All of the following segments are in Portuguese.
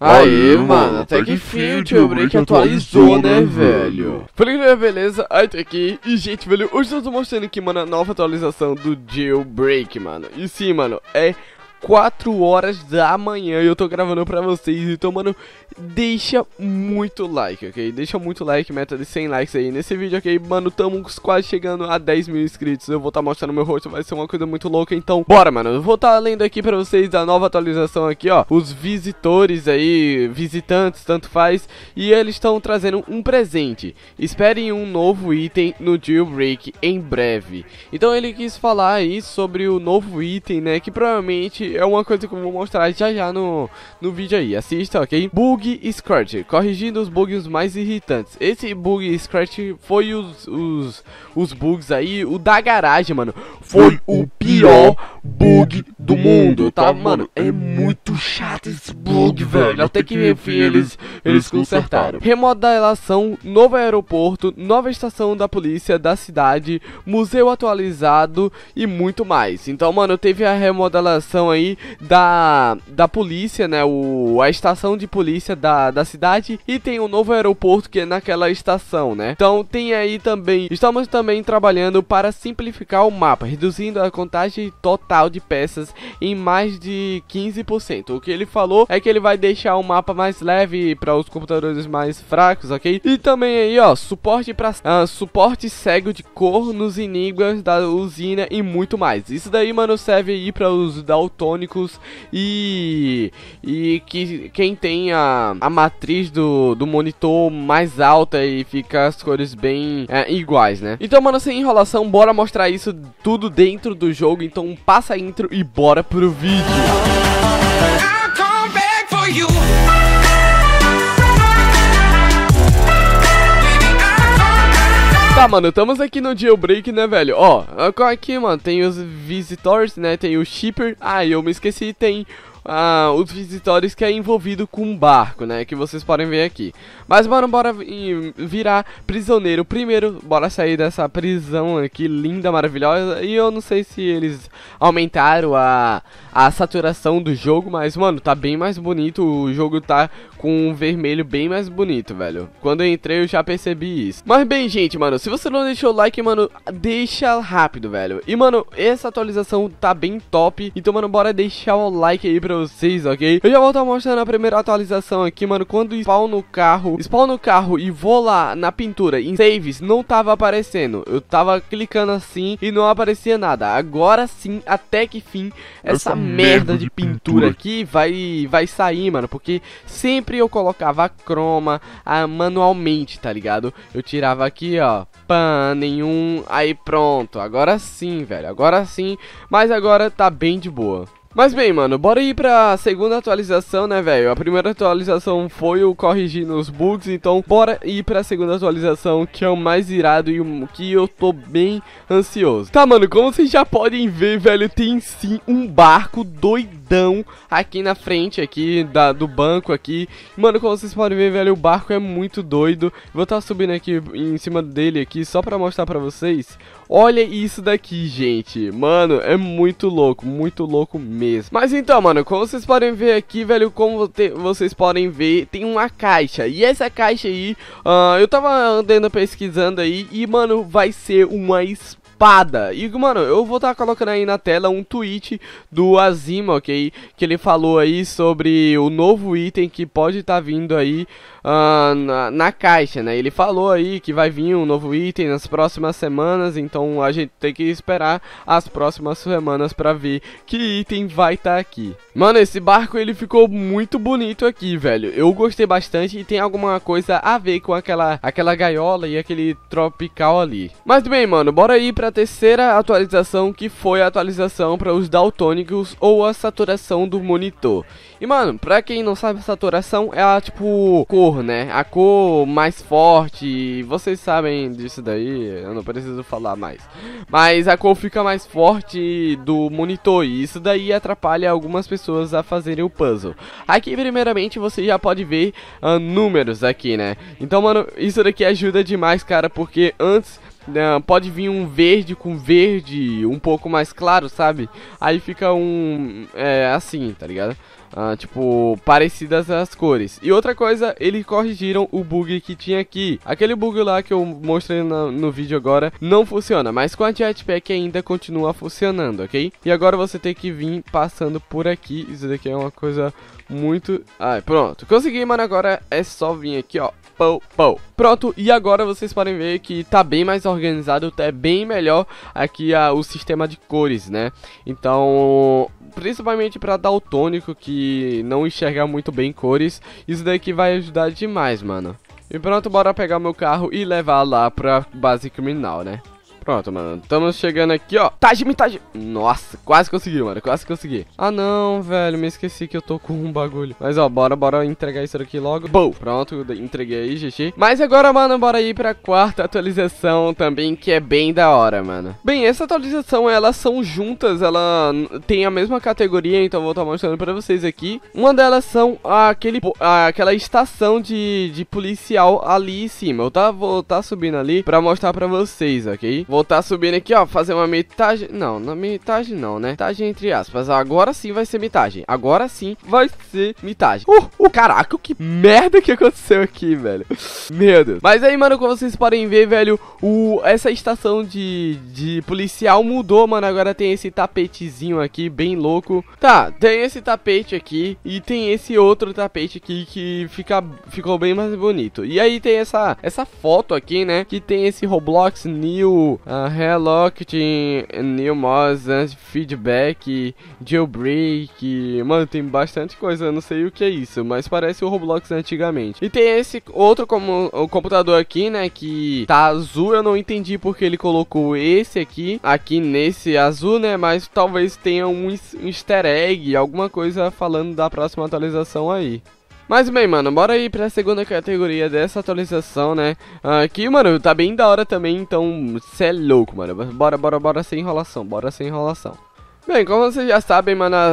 Aí, mano, tá até que fim o Tio Break atualizou, né, né velho? Falei, galera, é, beleza? Aí tá aqui. E, gente, velho, hoje eu tô mostrando aqui, mano, a nova atualização do Jailbreak, mano. E sim, mano, é 4 horas da manhã e eu tô gravando pra vocês. Então, mano, deixa muito like, ok? Deixa muito like, meta de 100 likes aí nesse vídeo, ok? Mano, estamos quase chegando a 10 mil inscritos. Eu vou estar tá mostrando meu rosto, vai ser uma coisa muito louca. Então, bora, mano. Eu vou estar tá lendo aqui pra vocês a nova atualização aqui, ó. Os visitores aí, visitantes, tanto faz. E eles estão trazendo um presente. Esperem um novo item no jailbreak em breve. Então, ele quis falar aí sobre o novo item, né? Que provavelmente é uma coisa que eu vou mostrar já já no, no vídeo aí. Assista, ok? Bug Scratch, corrigindo os bugs mais irritantes. Esse bug Scratch foi os, os, os bugs aí, o da garagem, mano. Foi o pior bug do mundo, tá? Mano, é muito chato esse bug, velho. Até que enfim eles, eles consertaram. Remodelação, novo aeroporto, nova estação da polícia da cidade, museu atualizado e muito mais. Então, mano, teve a remodelação aí da, da polícia, né? O, a estação de polícia da, da cidade e tem um novo aeroporto que é naquela estação, né? Então tem aí também. Estamos também trabalhando para simplificar o mapa, reduzindo a contagem total de peças em mais de 15%. O que ele falou é que ele vai deixar o mapa mais leve para os computadores mais fracos, ok? E também aí, ó, suporte para uh, ah, suporte cego de cor nos enigmas da usina e muito mais. Isso daí, mano, serve aí para os daltônicos e e que quem tem a, a matriz do, do monitor mais alta e fica as cores bem é, iguais, né? Então, mano, sem enrolação, bora mostrar isso tudo dentro do jogo. Então, passa passa a intro e bora pro vídeo. Tá, mano, estamos aqui no jailbreak, né, velho? Ó, aqui, mano, tem os visitors, né, tem o shipper. Ah, eu me esqueci, tem ah, os visitores que é envolvido com um barco, né? Que vocês podem ver aqui. Mas bora, bora virar prisioneiro primeiro. Bora sair dessa prisão aqui linda, maravilhosa. E eu não sei se eles aumentaram a, a saturação do jogo, mas, mano, tá bem mais bonito. O jogo tá com um vermelho bem mais bonito, velho. Quando eu entrei, eu já percebi isso. Mas bem, gente, mano, se você não deixou o like, mano, deixa rápido, velho. E, mano, essa atualização tá bem top. Então, mano, bora deixar o like aí pra vocês, ok? Eu já volto mostrando a primeira atualização aqui, mano. Quando spawn no carro, spawn no carro e vou lá na pintura em saves, não tava aparecendo. Eu tava clicando assim e não aparecia nada. Agora sim, até que fim, essa, essa merda, merda de pintura, pintura aqui vai, vai sair, mano. Porque sempre sempre eu colocava a croma a, manualmente, tá ligado? Eu tirava aqui, ó, pan nenhum, aí pronto. Agora sim, velho, agora sim. Mas agora tá bem de boa. Mas bem, mano, bora ir pra segunda atualização, né, velho? A primeira atualização foi o corrigindo os bugs, então bora ir pra segunda atualização, que é o mais irado e o que eu tô bem ansioso. Tá, mano, como vocês já podem ver, velho, tem sim um barco doidão grandão aqui na frente, aqui da, do banco aqui. Mano, como vocês podem ver, velho, o barco é muito doido. Vou estar tá subindo aqui em cima dele aqui só pra mostrar pra vocês. Olha isso daqui, gente. Mano, é muito louco, muito louco mesmo. Mas então, mano, como vocês podem ver aqui, velho, como vocês podem ver, tem uma caixa. E essa caixa aí, uh, eu tava andando pesquisando aí e, mano, vai ser uma espada espada. E, mano, eu vou estar tá colocando aí na tela um tweet do Azima, ok? Que ele falou aí sobre o novo item que pode estar tá vindo aí uh, na, na, caixa, né? Ele falou aí que vai vir um novo item nas próximas semanas, então a gente tem que esperar as próximas semanas para ver que item vai estar tá aqui. Mano, esse barco ele ficou muito bonito aqui, velho. Eu gostei bastante e tem alguma coisa a ver com aquela, aquela gaiola e aquele tropical ali. Mas bem, mano, bora aí pra para a terceira atualização, que foi a atualização para os daltônicos ou a saturação do monitor. E mano, pra quem não sabe, saturação é a tipo cor, né? A cor mais forte. Vocês sabem disso daí, eu não preciso falar mais. Mas a cor fica mais forte do monitor e isso daí atrapalha algumas pessoas a fazerem o puzzle. Aqui, primeiramente, você já pode ver uh, números aqui, né? Então, mano, isso daqui ajuda demais, cara, porque antes não, né, pode vir um verde com verde um pouco mais claro, sabe? Aí fica um. É assim, tá ligado? Ah, tipo, parecidas as cores. E outra coisa, eles corrigiram o bug que tinha aqui. Aquele bug lá que eu mostrei no, no vídeo agora não funciona, mas com a Jetpack ainda continua funcionando, ok? E agora você tem que vir passando por aqui. Isso daqui é uma coisa muito... Ai, pronto. Consegui, mano. Agora é só vir aqui, ó. Pou, pou. Pronto, e agora vocês podem ver que tá bem mais organizado, tá bem melhor aqui a, o sistema de cores, né? Então, principalmente para daltônico que não enxerga muito bem cores, isso daqui vai ajudar demais, mano. E pronto, bora pegar meu carro e levar lá pra base criminal, né? Pronto, mano. Estamos chegando aqui, ó. Tajime, Tajime. Nossa, quase consegui, mano. Quase consegui. Ah, não, velho. Me esqueci que eu tô com um bagulho. Mas, ó, bora, bora entregar isso aqui logo. Bom, pronto. Entreguei, aí GG. Mas agora, mano, bora ir pra quarta atualização também, que é bem da hora, mano. Bem, essa atualização, elas são juntas. Ela tem a mesma categoria, então vou estar tá mostrando pra vocês aqui. Uma delas são aquele, aquela estação de, de policial ali em cima. Eu tá, vou estar tá subindo ali pra mostrar pra vocês, ok? Vou Vou estar tá subindo aqui, ó, fazer uma mitagem. Não, na mitagem não, né? Mitagem entre aspas. Agora sim vai ser mitagem. Agora sim vai ser mitagem. Uh, uh, caraca, que merda que aconteceu aqui, velho. Meu Deus. Mas aí, mano, como vocês podem ver, velho, o, essa estação de, de policial mudou, mano. Agora tem esse tapetezinho aqui, bem louco. Tá, tem esse tapete aqui e tem esse outro tapete aqui que fica, ficou bem mais bonito. E aí tem essa, essa foto aqui, né, que tem esse Roblox New uh, ah, Relocked, New Mozart, Feedback, Jailbreak, mano, tem bastante coisa, não sei o que é isso, mas parece o Roblox antigamente. E tem esse outro como, o computador aqui, né, que tá azul, eu não entendi porque ele colocou esse aqui, aqui nesse azul, né, mas talvez tenha um easter egg, alguma coisa falando da próxima atualização aí. Mas bem, mano, bora aí pra segunda categoria dessa atualização, né? Aqui, ah, mano, tá bem da hora também, então cê é louco, mano. Bora, bora, bora sem enrolação, bora sem enrolação. Bem, como vocês já sabem, mano, a,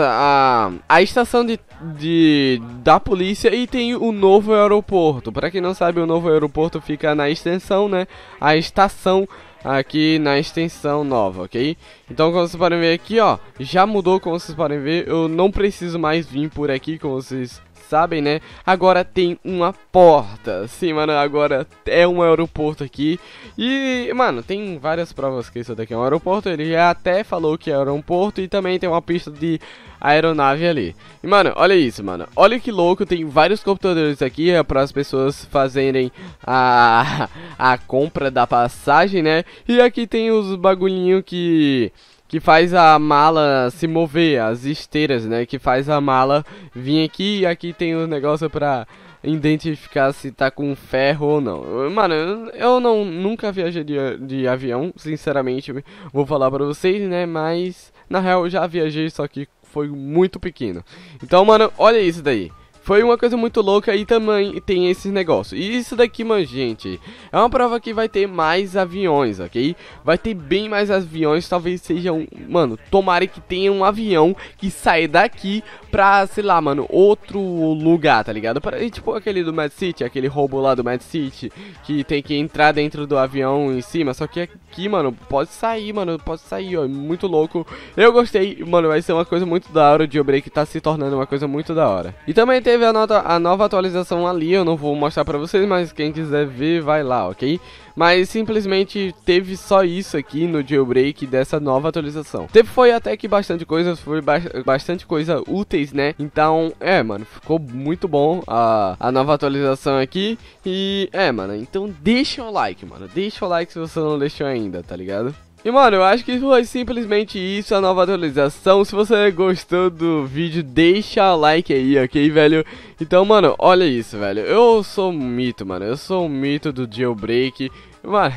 a, a estação de, de, da polícia e tem o novo aeroporto. Para quem não sabe, o novo aeroporto fica na extensão, né? A estação aqui na extensão nova, ok? Então, como vocês podem ver aqui, ó, já mudou, como vocês podem ver. Eu não preciso mais vir por aqui, como vocês sabem, né? Agora tem uma porta. Sim, mano, agora é um aeroporto aqui. E, mano, tem várias provas que isso daqui é um aeroporto. Ele já até falou que era é um aeroporto e também tem uma pista de aeronave ali. E, mano, olha isso, mano. Olha que louco, tem vários computadores aqui é, para as pessoas fazerem a, a compra da passagem, né? E aqui tem os bagulhinhos que que faz a mala se mover, as esteiras, né? Que faz a mala vir aqui e aqui tem um negócio pra identificar se tá com ferro ou não. Mano, eu não nunca viajei de, de avião, sinceramente, vou falar pra vocês, né? Mas na real eu já viajei, só que foi muito pequeno. Então, mano, olha isso daí. Foi uma coisa muito louca e também tem esses negócios. E isso daqui, mano, gente, é uma prova que vai ter mais aviões, ok? Vai ter bem mais aviões, talvez seja um... Mano, tomara que tenha um avião que saia daqui pra, sei lá, mano, outro lugar, tá ligado? Pra, tipo aquele do Mad City, aquele roubo lá do Mad City, que tem que entrar dentro do avião em cima. Só que aqui, mano, pode sair, mano, pode sair, ó, é muito louco. Eu gostei, mano, vai ser uma coisa muito da hora. O jailbreak tá se tornando uma coisa muito da hora. E também tem teve a, nota, a nova atualização ali, eu não vou mostrar pra vocês, mas quem quiser ver, vai lá, ok? Mas simplesmente teve só isso aqui no jailbreak dessa nova atualização. Teve foi até que bastante coisa, foi ba bastante coisa úteis, né? Então, é, mano, ficou muito bom a, a nova atualização aqui. E, é, mano, então deixa o like, mano. Deixa o like se você não deixou ainda, tá ligado? E mano, eu acho que foi simplesmente isso a nova atualização. Se você gostou do vídeo, deixa o like aí, ok, velho? Então, mano, olha isso, velho. Eu sou um mito, mano. Eu sou um mito do jailbreak. Mano,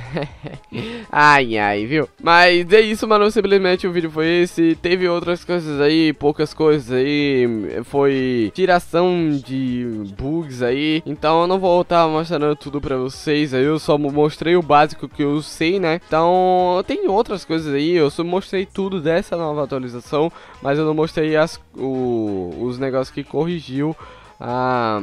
ai, ai, viu? Mas é isso, mano, simplesmente o vídeo foi esse. Teve outras coisas aí, poucas coisas aí. Foi tiração de bugs aí. Então eu não vou estar mostrando tudo pra vocês aí. Eu só mostrei o básico que eu sei, né? Então tem outras coisas aí. Eu só mostrei tudo dessa nova atualização. Mas eu não mostrei as, o, os negócios que corrigiu a,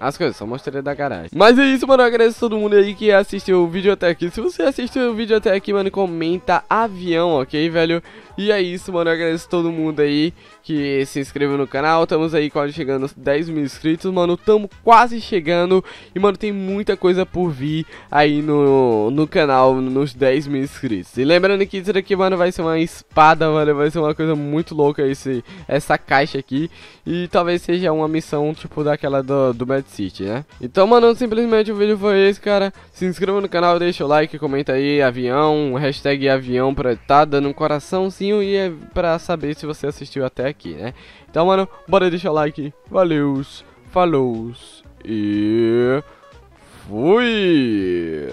ah, as coisas, só mostrei da garagem. Mas é isso, mano, eu agradeço a todo mundo aí que assistiu o vídeo até aqui. Se você assistiu o vídeo até aqui, mano, comenta avião, ok, velho? E é isso, mano, eu agradeço a todo mundo aí que se inscreveu no canal. Estamos aí quase chegando aos 10 mil inscritos, mano, estamos quase chegando. E, mano, tem muita coisa por vir aí no, no canal, nos 10 mil inscritos. E lembrando que isso daqui, mano, vai ser uma espada, mano, vai ser uma coisa muito louca esse, essa caixa aqui. E talvez seja uma missão, tipo, tipo daquela do, do Bad City, né? Então, mano, simplesmente o vídeo foi esse, cara. Se inscreva no canal, deixa o like, comenta aí, avião, hashtag avião pra tá dando um coraçãozinho e é pra saber se você assistiu até aqui, né? Então, mano, bora deixar o like. Valeus, falou e fui!